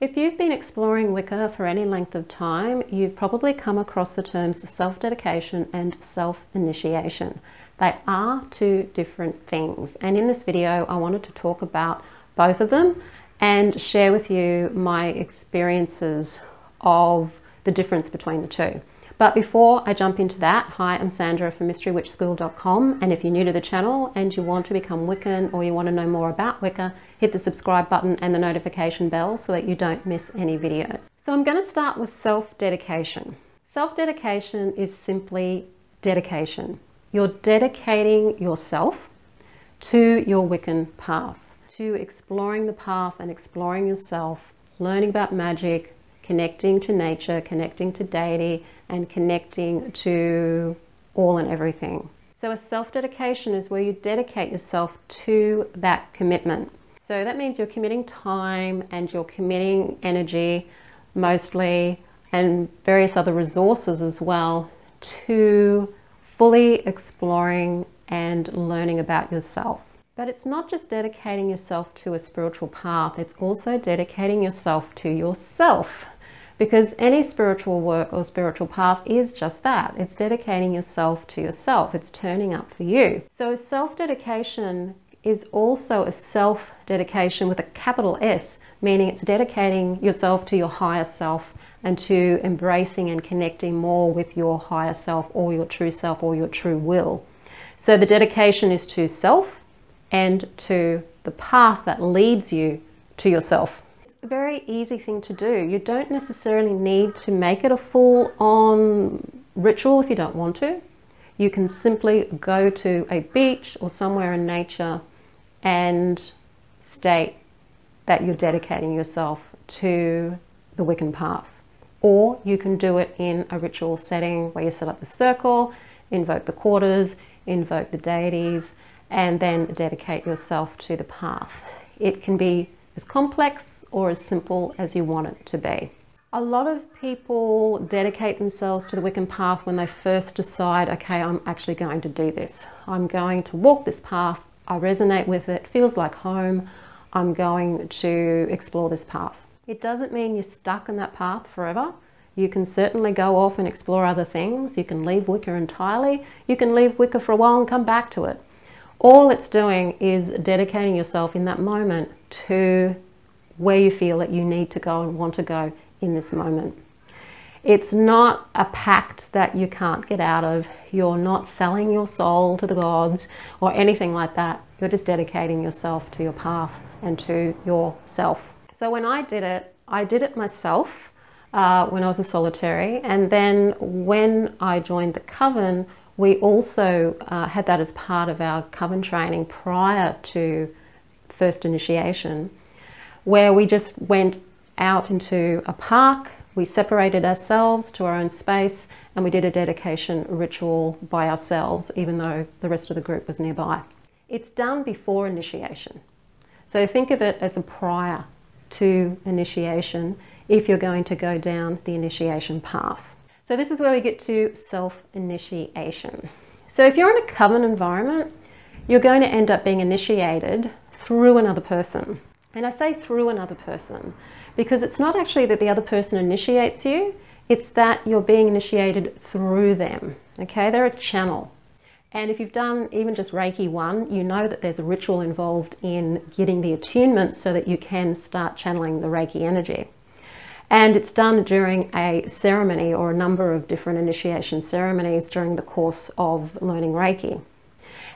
If you've been exploring Wicca for any length of time, you've probably come across the terms self-dedication and self-initiation. They are two different things. And in this video, I wanted to talk about both of them and share with you my experiences of the difference between the two. But before I jump into that, hi, I'm Sandra from mysterywitchschool.com. And if you're new to the channel and you want to become Wiccan or you want to know more about Wicca, hit the subscribe button and the notification bell so that you don't miss any videos. So I'm going to start with self-dedication. Self-dedication is simply dedication. You're dedicating yourself to your Wiccan path, to exploring the path and exploring yourself, learning about magic, connecting to nature, connecting to deity, and connecting to all and everything. So, a self dedication is where you dedicate yourself to that commitment. So, that means you're committing time and you're committing energy mostly and various other resources as well to fully exploring and learning about yourself. But it's not just dedicating yourself to a spiritual path, it's also dedicating yourself to yourself because any spiritual work or spiritual path is just that it's dedicating yourself to yourself, it's turning up for you. So, self dedication is also a self dedication with a capital S, meaning it's dedicating yourself to your higher self and to embracing and connecting more with your higher self or your true self or your true will. So the dedication is to self and to the path that leads you to yourself very easy thing to do. You don't necessarily need to make it a full on ritual if you don't want to. You can simply go to a beach or somewhere in nature and state that you're dedicating yourself to the Wiccan path. Or you can do it in a ritual setting where you set up the circle, invoke the quarters, invoke the deities, and then dedicate yourself to the path. It can be as complex or as simple as you want it to be. A lot of people dedicate themselves to the Wiccan path when they first decide, okay, I'm actually going to do this. I'm going to walk this path. I resonate with it, feels like home. I'm going to explore this path. It doesn't mean you're stuck in that path forever. You can certainly go off and explore other things. You can leave Wicca entirely. You can leave Wicca for a while and come back to it. All it's doing is dedicating yourself in that moment to where you feel that you need to go and want to go in this moment. It's not a pact that you can't get out of. You're not selling your soul to the gods or anything like that. You're just dedicating yourself to your path and to yourself. So when I did it, I did it myself uh, when I was a solitary. And then when I joined the coven, we also uh, had that as part of our coven training prior to first initiation where we just went out into a park. We separated ourselves to our own space and we did a dedication ritual by ourselves, even though the rest of the group was nearby. It's done before initiation. So think of it as a prior to initiation if you're going to go down the initiation path. So this is where we get to self-initiation. So if you're in a coven environment, you're going to end up being initiated through another person. And I say through another person because it's not actually that the other person initiates you, it's that you're being initiated through them. Okay, they're a channel. And if you've done even just Reiki 1, you know that there's a ritual involved in getting the attunement so that you can start channeling the Reiki energy. And it's done during a ceremony or a number of different initiation ceremonies during the course of learning Reiki.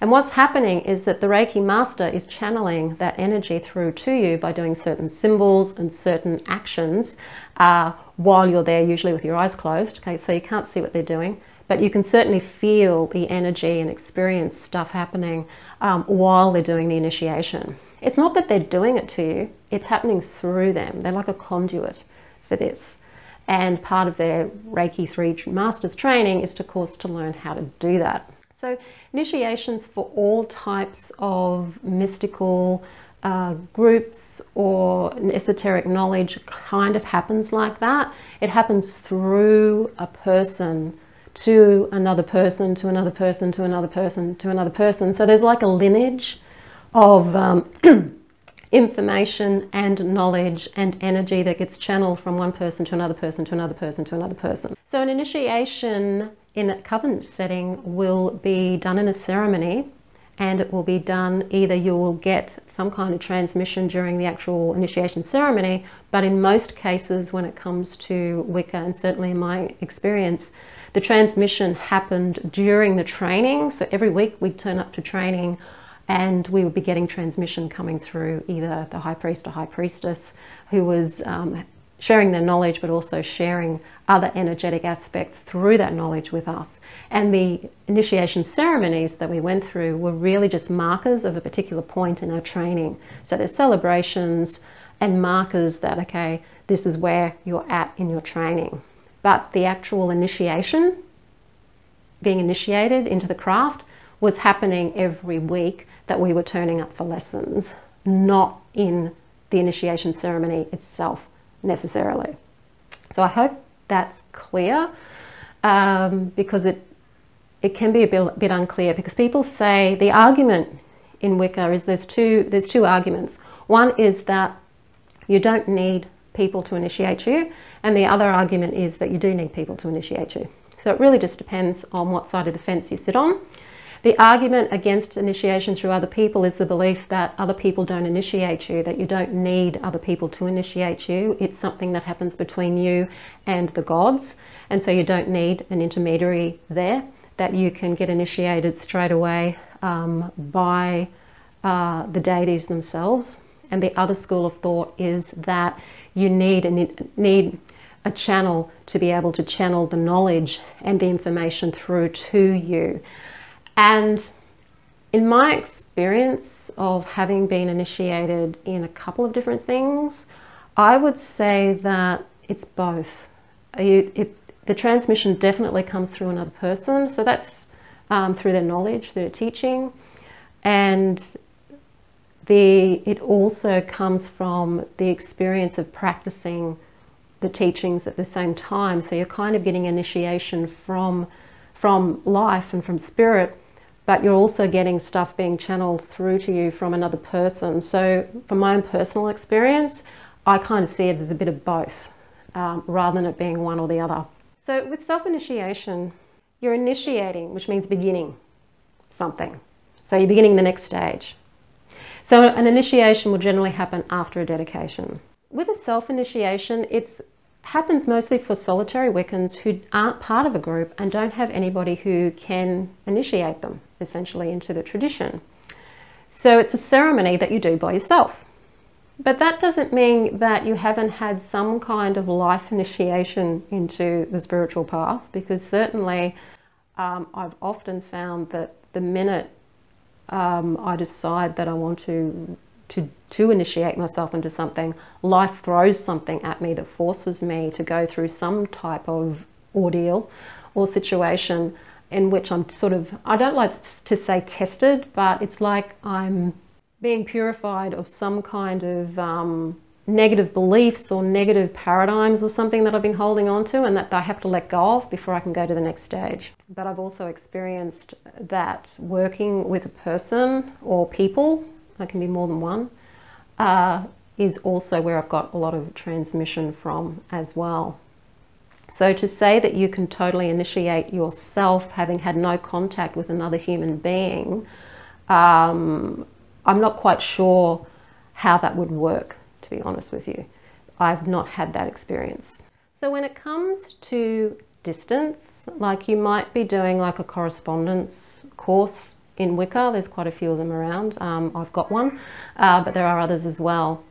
And what's happening is that the Reiki master is channeling that energy through to you by doing certain symbols and certain actions uh, while you're there, usually with your eyes closed. Okay, so you can't see what they're doing, but you can certainly feel the energy and experience stuff happening um, while they're doing the initiation. It's not that they're doing it to you, it's happening through them. They're like a conduit for this. And part of their Reiki 3 Masters training is, of course, to learn how to do that. So initiations for all types of mystical uh, groups or esoteric knowledge kind of happens like that. It happens through a person to another person, to another person, to another person, to another person. So there's like a lineage of um, information and knowledge and energy that gets channeled from one person to another person to another person to another person. So an initiation in a covenant setting will be done in a ceremony and it will be done either you will get some kind of transmission during the actual initiation ceremony, but in most cases, when it comes to Wicca, and certainly in my experience, the transmission happened during the training. So every week we'd turn up to training and we would be getting transmission coming through either the high priest or high priestess who was um, sharing their knowledge, but also sharing other energetic aspects through that knowledge with us. And the initiation ceremonies that we went through were really just markers of a particular point in our training. So there's celebrations and markers that, okay, this is where you're at in your training. But the actual initiation, being initiated into the craft, was happening every week that we were turning up for lessons, not in the initiation ceremony itself necessarily. So I hope that's clear um, because it, it can be a bit, bit unclear because people say the argument in Wicca is there's two, there's two arguments. One is that you don't need people to initiate you and the other argument is that you do need people to initiate you. So it really just depends on what side of the fence you sit on. The argument against initiation through other people is the belief that other people don't initiate you, that you don't need other people to initiate you. It's something that happens between you and the gods. And so you don't need an intermediary there, that you can get initiated straight away um, by uh, the deities themselves. And the other school of thought is that you need and need a channel to be able to channel the knowledge and the information through to you. And in my experience of having been initiated in a couple of different things, I would say that it's both. it, the transmission definitely comes through another person, so that's um, through their knowledge, their teaching, and the it also comes from the experience of practicing the teachings at the same time. So you're kind of getting initiation from from life and from spirit but you're also getting stuff being channeled through to you from another person. So, from my own personal experience, I kind of see it as a bit of both um, rather than it being one or the other. So, with self initiation, you're initiating, which means beginning something. So, you're beginning the next stage. So, an initiation will generally happen after a dedication. With a self initiation, it happens mostly for solitary Wiccans who aren't part of a group and don't have anybody who can initiate them essentially into the tradition. So it's a ceremony that you do by yourself. But that doesn't mean that you haven't had some kind of life initiation into the spiritual path, because certainly um, I've often found that the minute um, I decide that I want to, to, to initiate myself into something, life throws something at me that forces me to go through some type of ordeal or situation in which I'm sort of, I don't like to say tested, but it's like I'm being purified of some kind of um, negative beliefs or negative paradigms or something that I've been holding on to and that I have to let go of before I can go to the next stage. But I've also experienced that working with a person or people, I can be more than one, uh, is also where I've got a lot of transmission from as well. So to say that you can totally initiate yourself having had no contact with another human being, um, I'm not quite sure how that would work, to be honest with you. I've not had that experience. So when it comes to distance, like you might be doing like a correspondence course in Wicca, there's quite a few of them around. Um, I've got one, uh, but there are others as well.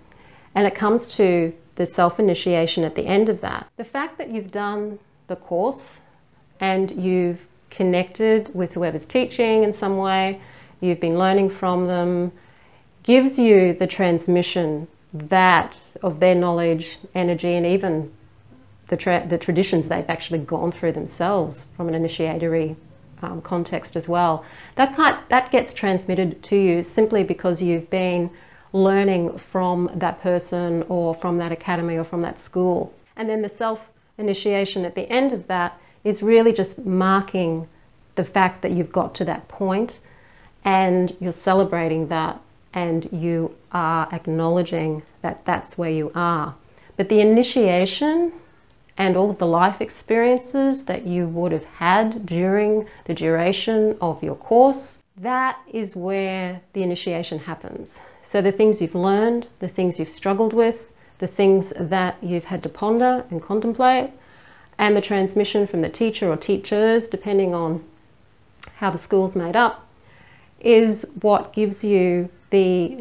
And it comes to the self initiation at the end of that. The fact that you've done the course and you've connected with whoever's teaching in some way, you've been learning from them, gives you the transmission that of their knowledge, energy, and even the, tra the traditions they've actually gone through themselves from an initiatory um, context as well. That, that gets transmitted to you simply because you've been learning from that person or from that academy or from that school. And then the self initiation at the end of that is really just marking the fact that you've got to that point and you're celebrating that and you are acknowledging that that's where you are. But the initiation and all of the life experiences that you would have had during the duration of your course, that is where the initiation happens. So the things you've learned, the things you've struggled with, the things that you've had to ponder and contemplate, and the transmission from the teacher or teachers, depending on how the school's made up, is what gives you the,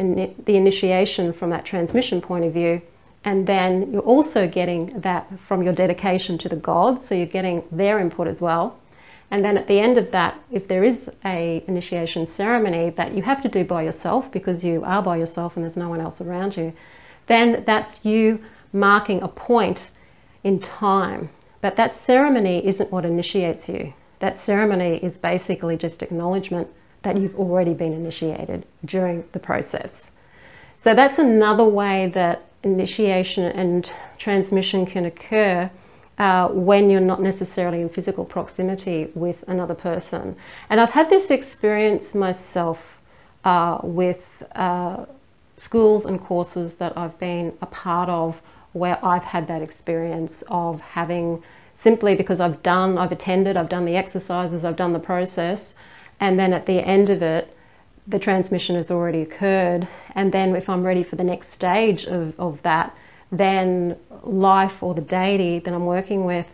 the initiation from that transmission point of view. And then you're also getting that from your dedication to the gods, so you're getting their input as well. And then at the end of that, if there is a initiation ceremony that you have to do by yourself because you are by yourself and there's no one else around you, then that's you marking a point in time. But that ceremony isn't what initiates you. That ceremony is basically just acknowledgement that you've already been initiated during the process. So that's another way that initiation and transmission can occur uh, when you're not necessarily in physical proximity with another person. And I've had this experience myself uh, with uh, schools and courses that I've been a part of where I've had that experience of having simply because I've done, I've attended, I've done the exercises, I've done the process, and then at the end of it, the transmission has already occurred. And then if I'm ready for the next stage of, of that, then life or the deity that I'm working with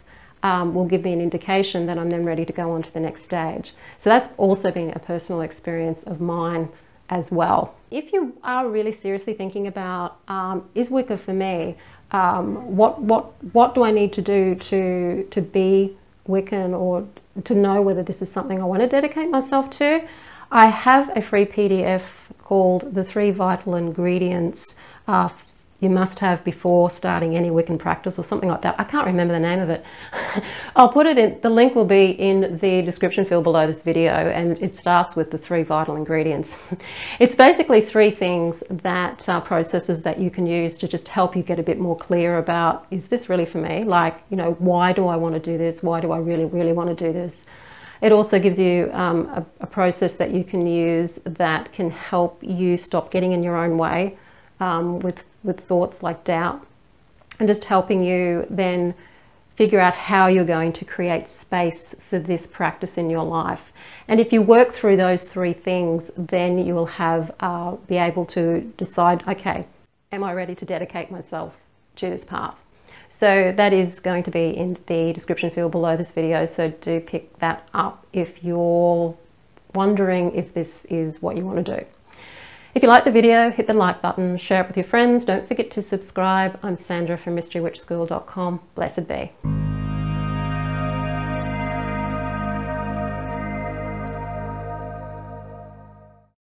um, will give me an indication that I'm then ready to go on to the next stage. So that's also been a personal experience of mine as well. If you are really seriously thinking about um, is Wicca for me, um, what what what do I need to do to to be Wiccan or to know whether this is something I want to dedicate myself to? I have a free PDF called The Three Vital Ingredients uh, you must have before starting any Wiccan practice or something like that. I can't remember the name of it. I'll put it in, the link will be in the description field below this video and it starts with the three vital ingredients. it's basically three things that processes that you can use to just help you get a bit more clear about, is this really for me? Like, you know, why do I want to do this? Why do I really, really want to do this? It also gives you um, a, a process that you can use that can help you stop getting in your own way um, with with thoughts like doubt and just helping you then figure out how you're going to create space for this practice in your life. And if you work through those three things, then you will have uh, be able to decide, okay, am I ready to dedicate myself to this path? So that is going to be in the description field below this video. So do pick that up if you're wondering if this is what you want to do. If you like the video, hit the like button, share it with your friends. Don't forget to subscribe. I'm Sandra from mysterywitchschool.com. Blessed be.